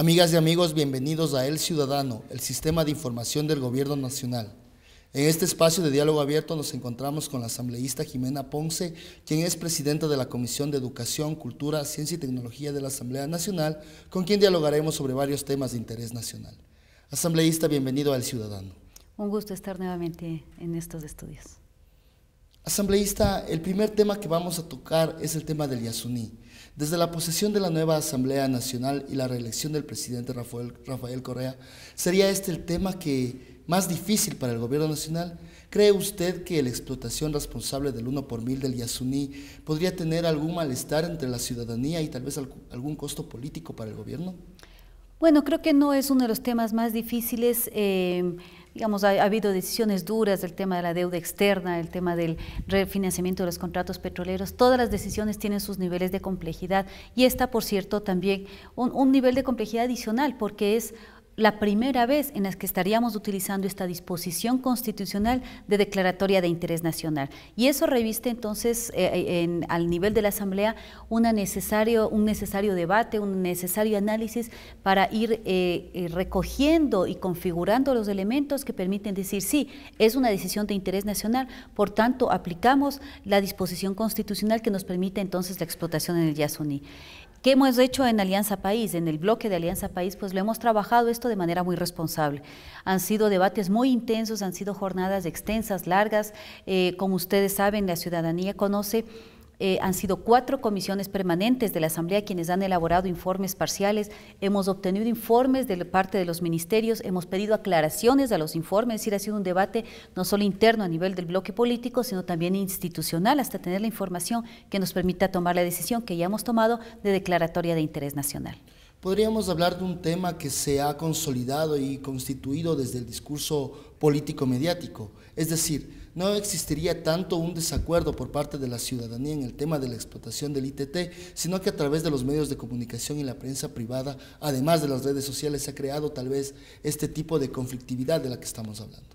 Amigas y amigos, bienvenidos a El Ciudadano, el sistema de información del Gobierno Nacional. En este espacio de diálogo abierto nos encontramos con la asambleísta Jimena Ponce, quien es presidenta de la Comisión de Educación, Cultura, Ciencia y Tecnología de la Asamblea Nacional, con quien dialogaremos sobre varios temas de interés nacional. Asambleísta, bienvenido a El Ciudadano. Un gusto estar nuevamente en estos estudios. Asambleísta, el primer tema que vamos a tocar es el tema del Yasuní. Desde la posesión de la nueva Asamblea Nacional y la reelección del presidente Rafael, Rafael, Correa, ¿sería este el tema que más difícil para el gobierno nacional? ¿Cree usted que la explotación responsable del 1 por mil del Yasuní podría tener algún malestar entre la ciudadanía y tal vez algún costo político para el gobierno? Bueno, creo que no es uno de los temas más difíciles. Eh, digamos, ha, habido decisiones duras del tema de la deuda externa, el tema del refinanciamiento de los contratos petroleros, todas las decisiones tienen sus niveles de complejidad y está, por cierto, también un nivel de complejidad adicional porque es la primera vez en la que estaríamos utilizando esta disposición constitucional de declaratoria de interés nacional. Y eso reviste entonces eh, eh, al nivel de la Asamblea necesario, un necesario debate, un necesario análisis para ir eh, recogiendo y configurando los elementos que permiten decir, sí, es una decisión de interés nacional, por tanto aplicamos la disposición constitucional que nos permite entonces la explotación en el Yasuní. ¿Qué hemos hecho en Alianza País? En el bloque de Alianza País, pues lo hemos trabajado esto de manera muy responsable. Han sido debates muy intensos, han sido jornadas extensas, largas. Eh, como ustedes saben, la ciudadanía conoce eh, han sido cuatro comisiones permanentes de la Asamblea quienes han elaborado informes parciales, hemos obtenido informes de parte de los ministerios, hemos pedido aclaraciones a los informes, es ha sido un debate no solo interno a nivel del bloque político, sino también institucional, hasta tener la información que nos permita tomar la decisión que ya hemos tomado de declaratoria de interés nacional. Podríamos hablar de un tema que se ha consolidado y constituido desde el discurso político-mediático, es decir, no existiría tanto un desacuerdo por parte de la ciudadanía en el tema de la explotación del ITT, sino que a través de los medios de comunicación y la prensa privada, además de las redes sociales, se ha creado tal vez este tipo de conflictividad de la que estamos hablando.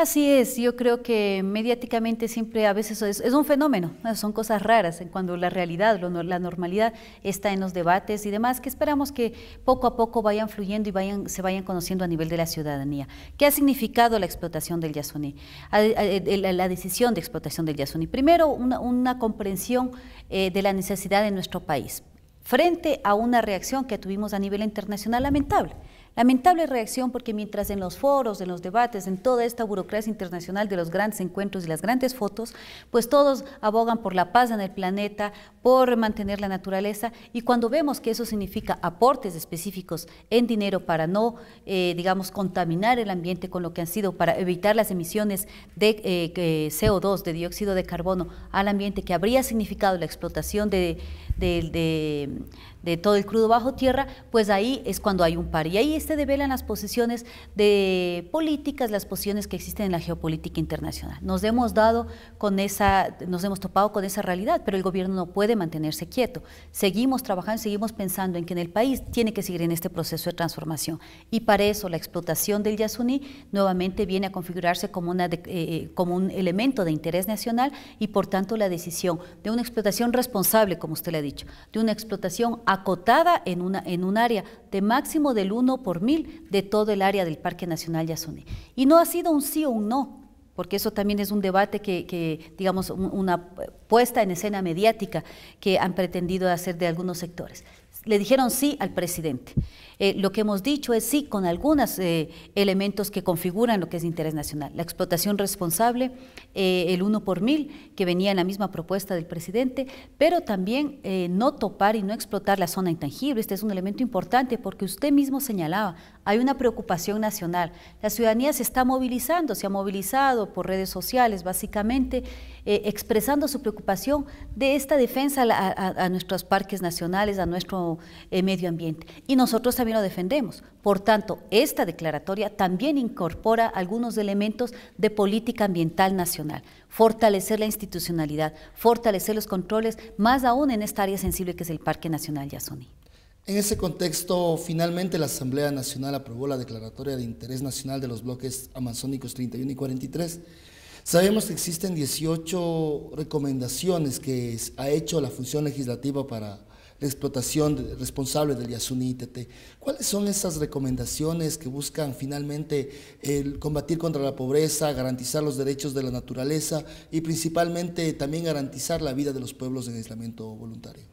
Así es, yo creo que mediáticamente siempre a veces es, un fenómeno, son cosas raras en cuando la realidad, la normalidad está en los debates y demás que esperamos que poco a poco vayan fluyendo y se vayan conociendo a nivel de la ciudadanía. ¿Qué ha significado la explotación del Yasuní? La, decisión de explotación del Yasuní. Primero, una, comprensión eh, de la necesidad de nuestro país frente a una reacción que tuvimos a nivel internacional lamentable. Lamentable reacción porque mientras en los foros, en los debates, en toda esta burocracia internacional de los grandes encuentros y las grandes fotos, pues todos abogan por la paz en el planeta, por mantener la naturaleza y cuando vemos que eso significa aportes específicos en dinero para no, eh, digamos, contaminar el ambiente con lo que han sido, para evitar las emisiones de eh, CO2, de dióxido de carbono al ambiente que habría significado la explotación de de todo el crudo bajo tierra, pues ahí es cuando hay un par. Y ahí se develan las posiciones de políticas, las posiciones que existen en la geopolítica internacional. Nos hemos dado con esa, nos hemos topado con esa realidad, pero el gobierno no puede mantenerse quieto. Seguimos trabajando, seguimos pensando en que en el país tiene que seguir en este proceso de transformación. Y para eso la explotación del Yasuní nuevamente viene a configurarse como, una eh, eh, como un elemento de interés nacional y por tanto la decisión de una explotación responsable, como usted le ha dicho, de una explotación acotada en, una, en un área de máximo del 1 por mil de todo el área del Parque Nacional Yasuní. Y no ha sido un sí o un no, porque eso también es un debate que, digamos, una puesta en escena mediática que han pretendido hacer de algunos sectores. Le dijeron sí al presidente. Eh, lo que hemos dicho es sí, con algunos eh, elementos que configuran lo que es interés nacional. La explotación responsable, eh, el uno por mil, que venía en la misma propuesta del presidente, pero también no topar y no explotar la zona intangible. Este es un elemento importante porque usted mismo señalaba, hay una preocupación nacional. La ciudadanía se está movilizando, se ha movilizado por redes sociales, básicamente, expresando su preocupación de esta defensa a, a nuestros parques nacionales, a nuestro medio ambiente. Y nosotros también lo defendemos. Por tanto, esta declaratoria también incorpora algunos elementos de política ambiental nacional, fortalecer la institucionalidad, fortalecer los controles, más aún en esta área sensible que es el Parque Nacional Yasuni. En ese contexto, finalmente la Asamblea Nacional aprobó la declaratoria de interés nacional de los bloques amazónicos 31 y 43. Sabemos que existen 18 recomendaciones que ha hecho la función legislativa para la explotación responsable del ITT. ¿Cuáles son esas recomendaciones que buscan finalmente combatir contra la pobreza, garantizar los derechos de la naturaleza y principalmente también garantizar la vida de los pueblos en aislamiento voluntario?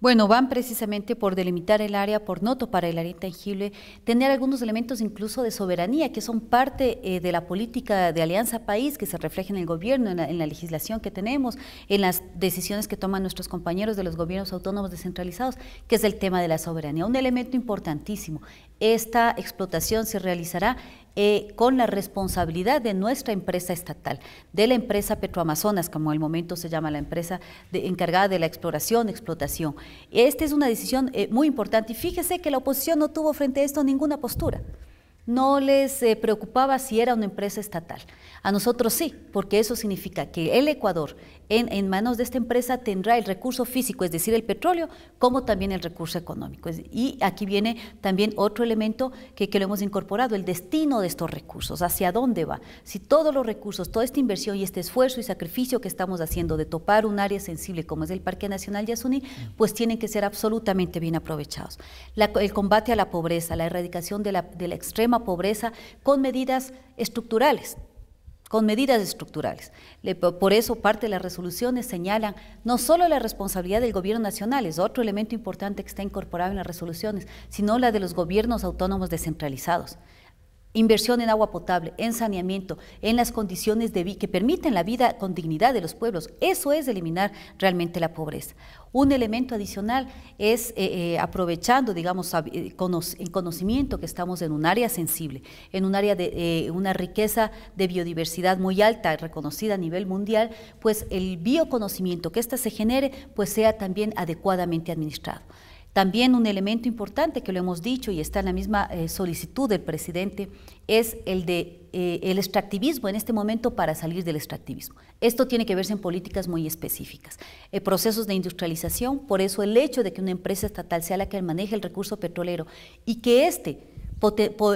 Bueno, van precisamente por delimitar el área, por no topar el área intangible, tener algunos elementos incluso de soberanía que son parte eh, de la política de Alianza País que se refleja en el gobierno, en la, legislación que tenemos, en las decisiones que toman nuestros compañeros de los gobiernos autónomos descentralizados, que es el tema de la soberanía. Un elemento importantísimo. Esta explotación se realizará eh, con la responsabilidad de nuestra empresa estatal, de la empresa Petroamazonas, como en el momento se llama la empresa encargada de la exploración, explotación. Esta es una decisión eh, muy importante y fíjese que la oposición no tuvo frente a esto ninguna postura no les eh, preocupaba si era una empresa estatal. A nosotros sí, porque eso significa que el Ecuador en, manos de esta empresa tendrá el recurso físico, es decir, el petróleo, como también el recurso económico. Y aquí viene también otro elemento que, lo hemos incorporado, el destino de estos recursos, hacia dónde va. Si todos los recursos, toda esta inversión y este esfuerzo y sacrificio que estamos haciendo de topar un área sensible como es el Parque Nacional Yasuní, pues tienen que ser absolutamente bien aprovechados. el combate a la pobreza, la erradicación de la, de la extrema pobreza con medidas estructurales con medidas estructurales. Por eso parte de las resoluciones señalan no solo la responsabilidad del gobierno nacional, es otro elemento importante que está incorporado en las resoluciones, sino la de los gobiernos autónomos descentralizados. Inversión en agua potable, en saneamiento, en las condiciones de que permiten la vida con dignidad de los pueblos. Eso es eliminar realmente la pobreza. Un elemento adicional es eh, eh, aprovechando, digamos, eh, el conocimiento que estamos en un área sensible, en un área de una riqueza de biodiversidad muy alta, y reconocida a nivel mundial, pues el bioconocimiento que ésta se genere, pues sea también adecuadamente administrado. También un elemento importante que lo hemos dicho y está en la misma eh, solicitud del presidente es el de eh, el extractivismo en este momento para salir del extractivismo. Esto tiene que verse en políticas muy específicas, eh, procesos de industrialización, por eso el hecho de que una empresa estatal sea la que maneje el recurso petrolero y que éste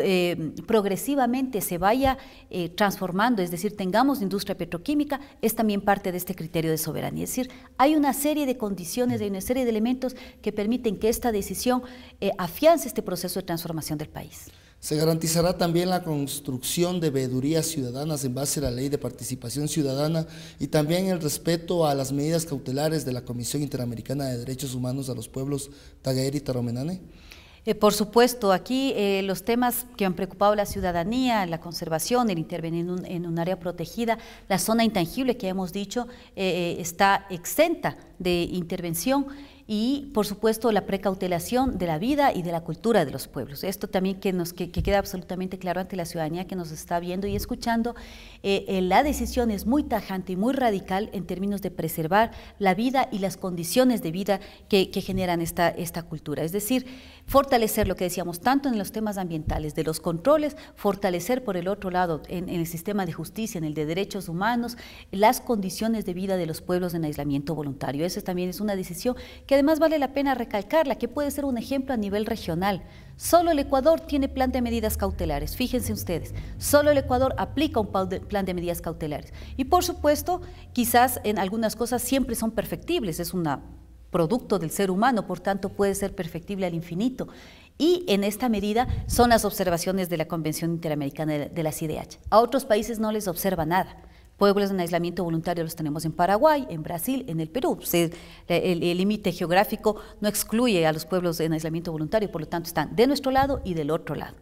eh, progresivamente se vaya eh, transformando, es decir, tengamos industria petroquímica, es también parte de este criterio de soberanía. Es decir, hay una serie de condiciones, hay una serie de elementos que permiten que esta decisión eh, afiance este proceso de transformación del país. Se garantizará también la construcción de veedurías ciudadanas en base a la ley de participación ciudadana y también el respeto a las medidas cautelares de la Comisión Interamericana de Derechos Humanos a los pueblos Tagaer y Taromenane. Eh, por supuesto, aquí eh, los temas que han preocupado a la ciudadanía, la conservación, el intervenir en un, área protegida, la zona intangible que hemos dicho eh, está exenta de intervención y, por supuesto, la precautelación de la vida y de la cultura de los pueblos. Esto también que, nos, que, queda absolutamente claro ante la ciudadanía que nos está viendo y escuchando. Eh, eh, la decisión es muy tajante y muy radical en términos de preservar la vida y las condiciones de vida que, generan esta, esta cultura. Es decir, fortalecer lo que decíamos tanto en los temas ambientales, de los controles, fortalecer por el otro lado en, el sistema de justicia, en el de derechos humanos, las condiciones de vida de los pueblos en aislamiento voluntario. Eso también es una decisión que además vale la pena recalcarla, que puede ser un ejemplo a nivel regional. Solo el Ecuador tiene plan de medidas cautelares, fíjense ustedes, solo el Ecuador aplica un plan de medidas cautelares. Y por supuesto, quizás en algunas cosas siempre son perfectibles, es un producto del ser humano, por tanto puede ser perfectible al infinito. Y en esta medida son las observaciones de la Convención Interamericana de las CIDH. A otros países no les observa nada. Pueblos en aislamiento voluntario los tenemos en Paraguay, en Brasil, en el Perú. el límite geográfico no excluye a los pueblos en aislamiento voluntario, por lo tanto están de nuestro lado y del otro lado.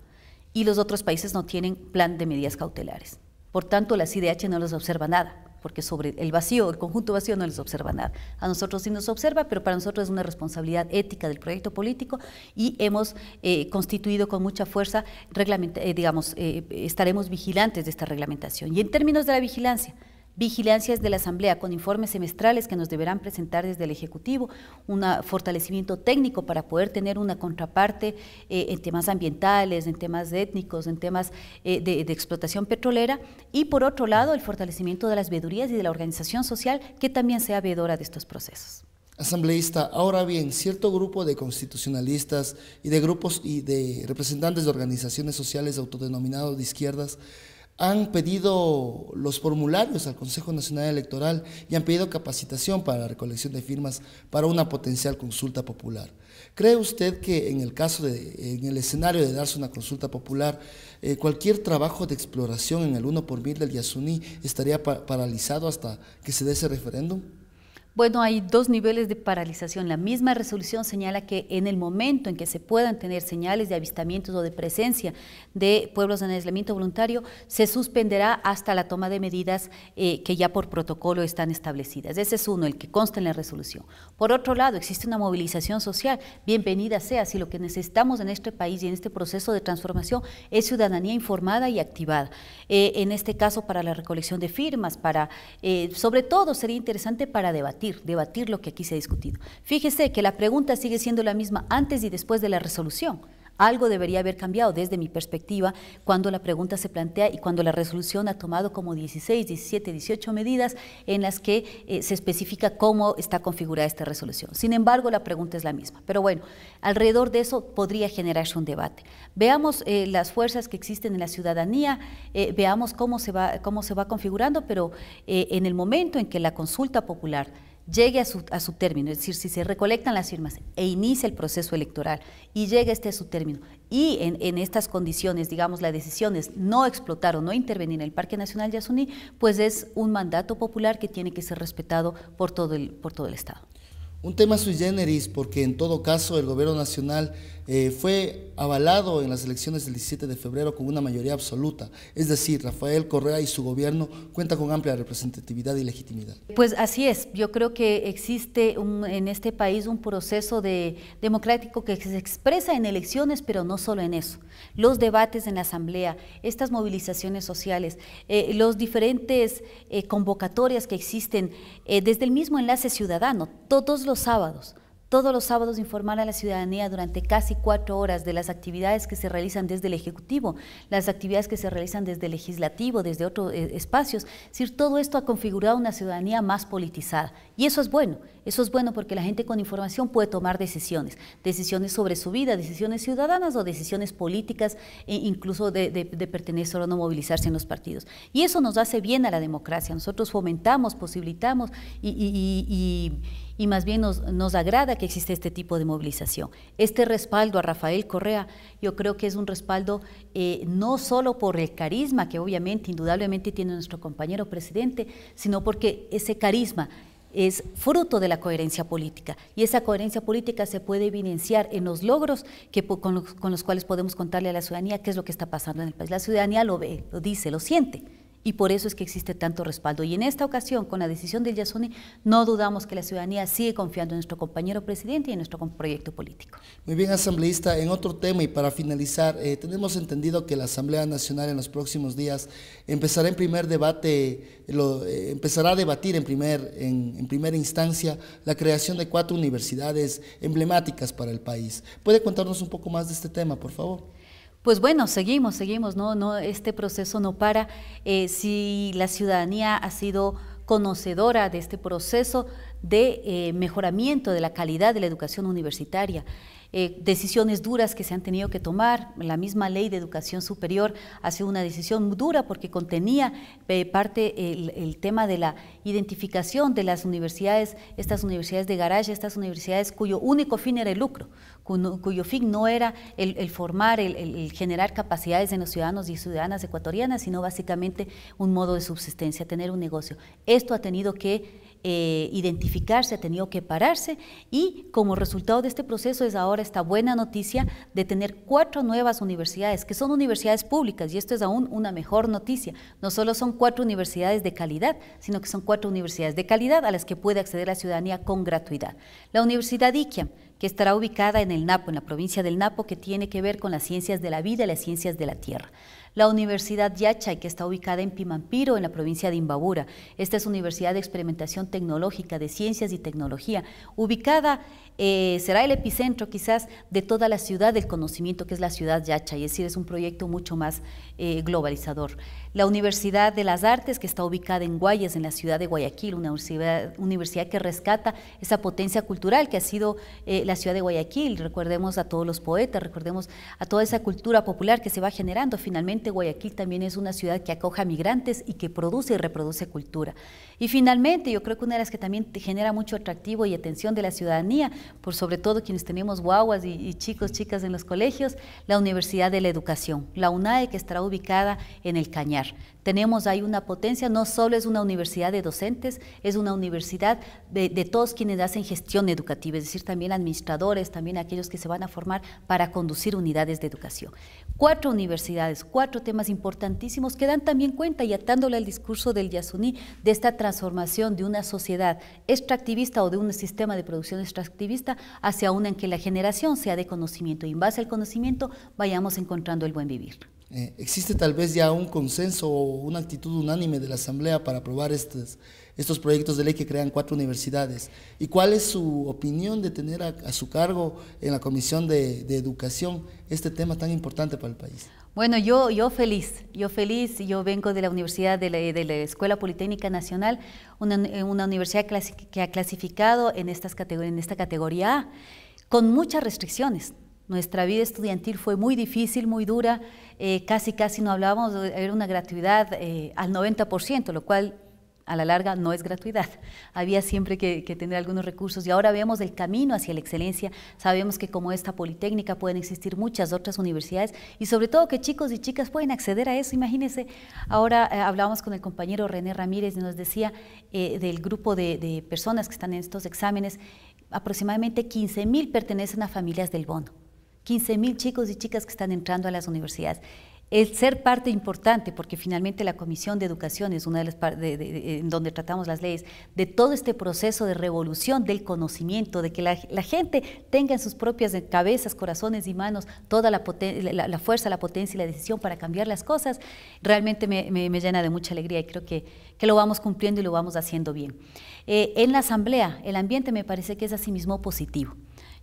Y los otros países no tienen plan de medidas cautelares. Por tanto, la CIDH no los observa nada porque sobre el vacío, el conjunto vacío no les observa nada. A nosotros sí nos observa, pero para nosotros es una responsabilidad ética del proyecto político y hemos eh, constituido con mucha fuerza, eh, digamos, eh, estaremos vigilantes de esta reglamentación. Y en términos de la vigilancia, vigilancias de la Asamblea con informes semestrales que nos deberán presentar desde el Ejecutivo, un fortalecimiento técnico para poder tener una contraparte eh, en temas ambientales, en temas étnicos, en temas eh, de, explotación petrolera y por otro lado el fortalecimiento de las veedurías y de la organización social que también sea veedora de estos procesos. Asambleísta, ahora bien, cierto grupo de constitucionalistas y de grupos y de representantes de organizaciones sociales autodenominados de izquierdas han pedido los formularios al Consejo Nacional Electoral y han pedido capacitación para la recolección de firmas para una potencial consulta popular. ¿Cree usted que en el caso de, en el escenario de darse una consulta popular, eh, cualquier trabajo de exploración en el 1 por mil del Yasuní estaría paralizado hasta que se dé ese referéndum? Bueno, hay dos niveles de paralización. La misma resolución señala que en el momento en que se puedan tener señales de avistamientos o de presencia de pueblos en aislamiento voluntario, se suspenderá hasta la toma de medidas eh, que ya por protocolo están establecidas. Ese es uno, el que consta en la resolución. Por otro lado, existe una movilización social. Bienvenida sea, si lo que necesitamos en este país y en este proceso de transformación es ciudadanía informada y activada. Eh, en este caso, para la recolección de firmas, para, eh, sobre todo sería interesante para debatir debatir, lo que aquí se ha discutido. Fíjese que la pregunta sigue siendo la misma antes y después de la resolución. Algo debería haber cambiado desde mi perspectiva cuando la pregunta se plantea y cuando la resolución ha tomado como 16, 17, 18 medidas en las que eh, se especifica cómo está configurada esta resolución. Sin embargo, la pregunta es la misma. Pero bueno, alrededor de eso podría generarse un debate. Veamos eh, las fuerzas que existen en la ciudadanía, eh, veamos cómo se, va, cómo se va configurando, pero en el momento en que la consulta popular llegue a su, a su término, es decir, si se recolectan las firmas e inicia el proceso electoral y llegue este a su término y en, estas condiciones, digamos, la decisión es no explotar o no intervenir en el Parque Nacional Yasuní, pues es un mandato popular que tiene que ser respetado por todo el, por todo el Estado. Un tema sui generis, porque en todo caso el Gobierno Nacional eh, fue avalado en las elecciones del 17 de febrero con una mayoría absoluta. Es decir, Rafael Correa y su gobierno cuentan con amplia representatividad y legitimidad. Pues así es. Yo creo que existe en este país un proceso democrático que se expresa en elecciones, pero no solo en eso. Los debates en la Asamblea, estas movilizaciones sociales, las eh, los diferentes eh, convocatorias que existen desde el mismo enlace ciudadano, todos los sábados todos los sábados informar a la ciudadanía durante casi cuatro horas de las actividades que se realizan desde el Ejecutivo, las actividades que se realizan desde el Legislativo, desde otros eh, espacios. decir, todo esto ha configurado una ciudadanía más politizada. Y eso es bueno, eso es bueno porque la gente con información puede tomar decisiones, decisiones sobre su vida, decisiones ciudadanas o decisiones políticas, e incluso de, pertenecer o no movilizarse en los partidos. Y eso nos hace bien a la democracia. Nosotros fomentamos, posibilitamos y y más bien nos, agrada que existe este tipo de movilización. Este respaldo a Rafael Correa yo creo que es un respaldo eh, no solo por el carisma que obviamente, indudablemente tiene nuestro compañero presidente, sino porque ese carisma es fruto de la coherencia política y esa coherencia política se puede evidenciar en los logros que, con los cuales podemos contarle a la ciudadanía qué es lo que está pasando en el país. La ciudadanía lo ve, lo dice, lo siente y por eso es que existe tanto respaldo. Y en esta ocasión, con la decisión del Yasuni, no dudamos que la ciudadanía sigue confiando en nuestro compañero presidente y en nuestro proyecto político. Muy bien, asambleísta. En otro tema y para finalizar, eh, tenemos entendido que la Asamblea Nacional en los próximos días empezará en primer debate, lo, eh, empezará a debatir en, primer, en primera instancia la creación de cuatro universidades emblemáticas para el país. ¿Puede contarnos un poco más de este tema, por favor? Pues bueno, seguimos, seguimos, no, este proceso no para. Eh, si la ciudadanía ha sido conocedora de este proceso de eh, mejoramiento de la calidad de la educación universitaria, eh, decisiones duras que se han tenido que tomar. La misma ley de educación superior ha sido una decisión dura porque contenía eh, parte el, tema de la identificación de las universidades, estas universidades de garaje, estas universidades cuyo único fin era el lucro, cuyo, fin no era el, formar, el, el, generar capacidades en los ciudadanos y ciudadanas ecuatorianas, sino básicamente un modo de subsistencia, tener un negocio. Esto ha tenido que eh, identificarse, ha tenido que pararse y como resultado de este proceso es ahora esta buena noticia de tener cuatro nuevas universidades, que son universidades públicas y esto es aún una mejor noticia. No solo son cuatro universidades de calidad, sino que son cuatro universidades de calidad a las que puede acceder la ciudadanía con gratuidad. La Universidad Iquiam, que estará ubicada en el Napo, en la provincia del Napo, que tiene que ver con las ciencias de la vida y las ciencias de la tierra. La Universidad Yachay, que está ubicada en Pimampiro, en la provincia de Imbabura. Esta es Universidad de Experimentación Tecnológica de Ciencias y Tecnología, ubicada, eh, será el epicentro quizás de toda la ciudad del conocimiento, que es la ciudad Yachay, es decir, es un proyecto mucho más eh, globalizador. La Universidad de las Artes, que está ubicada en Guayas, en la ciudad de Guayaquil, una universidad, universidad que rescata esa potencia cultural que ha sido eh, la ciudad de Guayaquil. Recordemos a todos los poetas, recordemos a toda esa cultura popular que se va generando finalmente Guayaquil también es una ciudad que acoja migrantes y que produce y reproduce cultura. Y finalmente, yo creo que una de las que también genera mucho atractivo y atención de la ciudadanía, por sobre todo quienes tenemos guaguas y, chicos, chicas en los colegios, la Universidad de la Educación, la UNAE que estará ubicada en el Cañar. Tenemos ahí una potencia, no solo es una universidad de docentes, es una universidad de, de todos quienes hacen gestión educativa, es decir, también administradores, también aquellos que se van a formar para conducir unidades de educación. Cuatro universidades, cuatro temas importantísimos que dan también cuenta, y atándole al discurso del Yasuní, de esta transformación de una sociedad extractivista o de un sistema de producción extractivista hacia una en que la generación sea de conocimiento y en base al conocimiento vayamos encontrando el buen vivir. Eh, ¿Existe tal vez ya un consenso o una actitud unánime de la Asamblea para aprobar estas estos proyectos de ley que crean cuatro universidades. ¿Y cuál es su opinión de tener a, su cargo en la Comisión de, Educación este tema tan importante para el país? Bueno, yo, yo feliz, yo feliz, yo vengo de la Universidad de la, Escuela Politécnica Nacional, una, universidad que ha clasificado en, estas en esta categoría A, con muchas restricciones. Nuestra vida estudiantil fue muy difícil, muy dura, eh, casi casi no hablábamos, era una gratuidad eh, al 90%, lo cual a la larga no es gratuidad. Había siempre que, tener algunos recursos y ahora vemos el camino hacia la excelencia. Sabemos que como esta Politécnica pueden existir muchas otras universidades y sobre todo que chicos y chicas pueden acceder a eso. Imagínense, ahora eh, hablábamos con el compañero René Ramírez y nos decía eh, del grupo de, de personas que están en estos exámenes, aproximadamente 15 mil pertenecen a familias del bono. 15 mil chicos y chicas que están entrando a las universidades el ser parte importante, porque finalmente la Comisión de Educación es una de las partes en donde tratamos las leyes, de todo este proceso de revolución del conocimiento, de que la, gente tenga en sus propias cabezas, corazones y manos toda la, fuerza, la potencia y la decisión para cambiar las cosas, realmente me, llena de mucha alegría y creo que, lo vamos cumpliendo y lo vamos haciendo bien. Eh, en la Asamblea, el ambiente me parece que es asimismo positivo.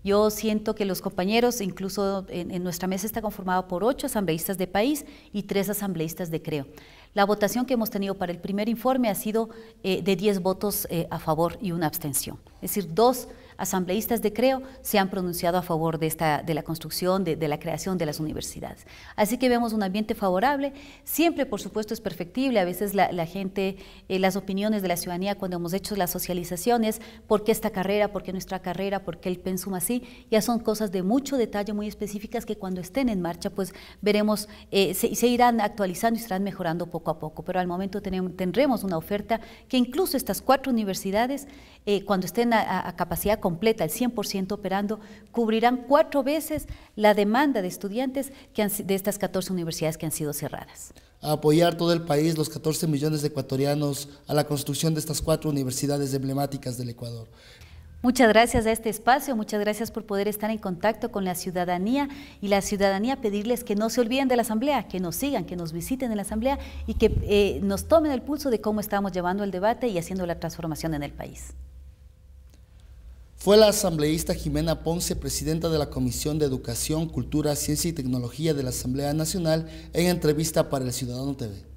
Yo siento que los compañeros, incluso en, nuestra mesa está conformado por ocho asambleístas de país y tres asambleístas de creo. La votación que hemos tenido para el primer informe ha sido eh, de diez votos eh, a favor y una abstención, es decir, dos asambleístas de Creo se han pronunciado a favor de, esta, de la construcción, de, la creación de las universidades. Así que vemos un ambiente favorable. Siempre, por supuesto, es perfectible. A veces la, gente, eh, las opiniones de la ciudadanía cuando hemos hecho las socializaciones, por qué esta carrera, por qué nuestra carrera, por qué el pensum así, ya son cosas de mucho detalle, muy específicas que cuando estén en marcha, pues veremos, eh, se, irán actualizando y estarán mejorando poco a poco. Pero al momento tendremos una oferta que incluso estas cuatro universidades, eh, cuando estén a, a capacidad completa, el 100% operando, cubrirán cuatro veces la demanda de estudiantes de estas 14 universidades que han sido cerradas. A apoyar todo el país, los 14 millones de ecuatorianos, a la construcción de estas cuatro universidades emblemáticas del Ecuador. Muchas gracias a este espacio, muchas gracias por poder estar en contacto con la ciudadanía y la ciudadanía pedirles que no se olviden de la asamblea, que nos sigan, que nos visiten en la asamblea y que eh, nos tomen el pulso de cómo estamos llevando el debate y haciendo la transformación en el país. Fue la asambleísta Jimena Ponce, presidenta de la Comisión de Educación, Cultura, Ciencia y Tecnología de la Asamblea Nacional, en entrevista para el Ciudadano TV.